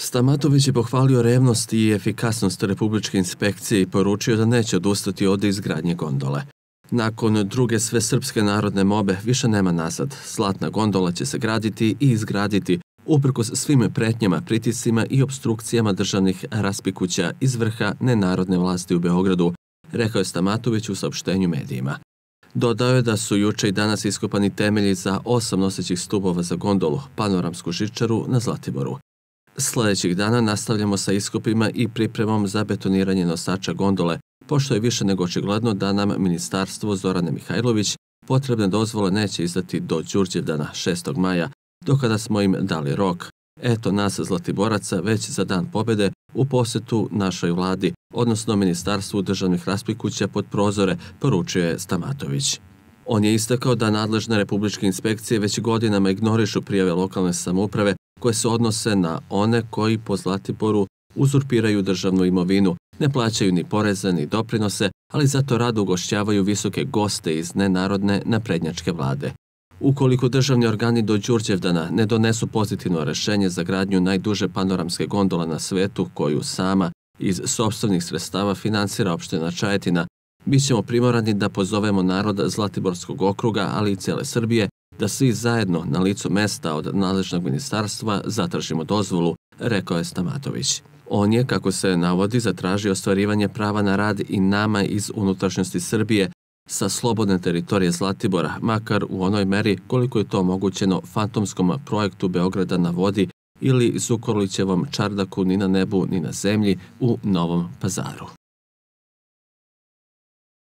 Stamatović je pohvalio revnost i efikasnost Republičke inspekcije i poručio da neće odustati od izgradnje gondole. Nakon druge sve srpske narodne mobe više nema nazad. Zlatna gondola će se graditi i izgraditi uprkos svim pretnjama, pritisima i obstrukcijama državnih raspikuća iz vrha nenarodne vlasti u Beogradu, rekao je Stamatović u saopštenju medijima. Dodao je da su juče i danas iskopani temelji za osam nosećih stubova za gondolu, panoramsku žičaru na Zlatiboru. Sledećeg dana nastavljamo sa iskopima i pripremom za betoniranje nosača gondole, pošto je više nego očigledno da nam ministarstvo Zorane Mihajlović potrebne dozvole neće izdati do Đurđevdana 6. maja, dokada smo im dali rok. Eto nas Zlatiboraca već za dan pobede u posetu našoj vladi, odnosno Ministarstvu državnih raspikuća pod prozore, poručio je Stamatović. On je istakao da nadležne republičke inspekcije već godinama ignorišu prijave lokalne samouprave koje se odnose na one koji po Zlatiboru uzurpiraju državnu imovinu, ne plaćaju ni poreze ni doprinose, ali zato rado ugošćavaju visoke goste iz nenarodne naprednjačke vlade. Ukoliko državni organi do Đurđevdana ne donesu pozitivno rešenje za gradnju najduže panoramske gondola na svetu, koju sama iz sobstvenih sredstava finansira opština Čajetina, bit ćemo primorani da pozovemo narod Zlatiborskog okruga, ali i cele Srbije, da svi zajedno na licu mesta od nadležnog ministarstva zatražimo dozvolu, rekao je Stamatović. On je, kako se navodi, zatražio ostvarivanje prava na rad i nama iz unutrašnjosti Srbije sa slobodne teritorije Zlatibora, makar u onoj meri koliko je to omogućeno fantomskom projektu Beograda na vodi ili Zukorlićevom čardaku ni na nebu ni na zemlji u Novom pazaru.